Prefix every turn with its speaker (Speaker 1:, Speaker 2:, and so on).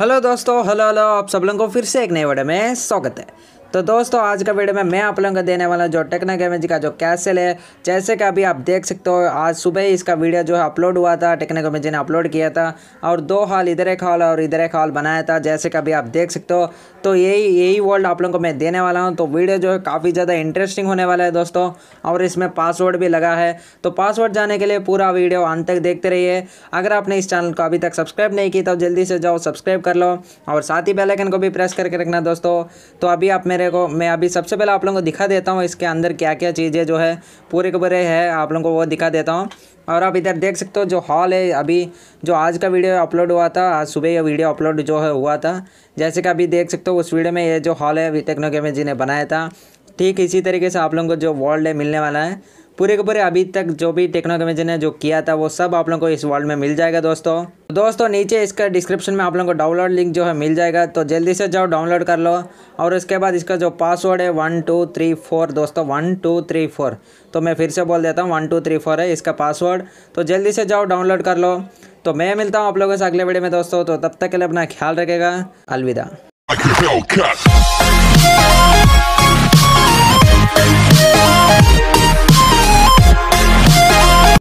Speaker 1: hello दोस्तों hello hello आप सब लोगों को फिर से एक नए वीडियो में स्वागत है तो दोस्तों आज का वीडियो में मैं आप लोगों को देने वाला जो टेक्ना गेमिंग का जो कैश है जैसे कि अभी आप देख सकते हो आज सुबह ही इसका वीडियो जो है अपलोड हुआ था टेक्ना गेमिंग ने अपलोड किया था और दो हॉल इधर एक हॉल और इधर एक हॉल बनाया था जैसे कि अभी आप देख सकते हो तो यही यही वर्ल्ड आप लोगों को मैं देने वाला हूँ तो वीडियो जो है काफ़ी ज़्यादा इंटरेस्टिंग होने वाला है दोस्तों और इसमें पासवर्ड भी लगा है तो पासवर्ड जाने के लिए पूरा वीडियो अंत तक देखते रहिए अगर आपने इस चैनल को अभी तक सब्सक्राइब नहीं किया तो जल्दी से जाओ सब्सक्राइब कर लो और साथ ही बेलाइकन को भी प्रेस करके रखना दोस्तों तो अभी आप मेरे मेरे को मैं अभी सबसे पहले आप लोगों को दिखा देता हूँ इसके अंदर क्या क्या चीज़ें जो है पूरे के पूरे है आप लोगों को वो दिखा देता हूँ और आप इधर देख सकते हो जो हॉल है अभी जो आज का वीडियो अपलोड हुआ था आज सुबह ये वीडियो अपलोड जो है हुआ था जैसे कि अभी देख सकते हो उस वीडियो में ये जो हॉल है टेक्नोकेमी जी ने बनाया था ठीक इसी तरीके से आप लोगों को जो वर्ल्ड है मिलने वाला है पूरे के पूरे अभी तक जो भी टेक्नो ने जो किया था वो सब आप लोगों को इस वर्ल्ड में मिल जाएगा दोस्तों तो दोस्तों नीचे इसका डिस्क्रिप्शन में आप लोगों को डाउनलोड लिंक जो है मिल जाएगा तो जल्दी से जाओ डाउनलोड कर लो और उसके बाद इसका जो पासवर्ड है वन टू थ्री फोर दोस्तों वन टू थ्री फोर तो मैं फिर से बोल देता हूँ वन टू थ्री फोर है इसका पासवर्ड तो जल्दी से जाओ डाउनलोड कर लो तो मैं मिलता हूँ आप लोगों से अगले वीडियो में दोस्तों तो तब तक के लिए अपना ख्याल रखेगा अलविदा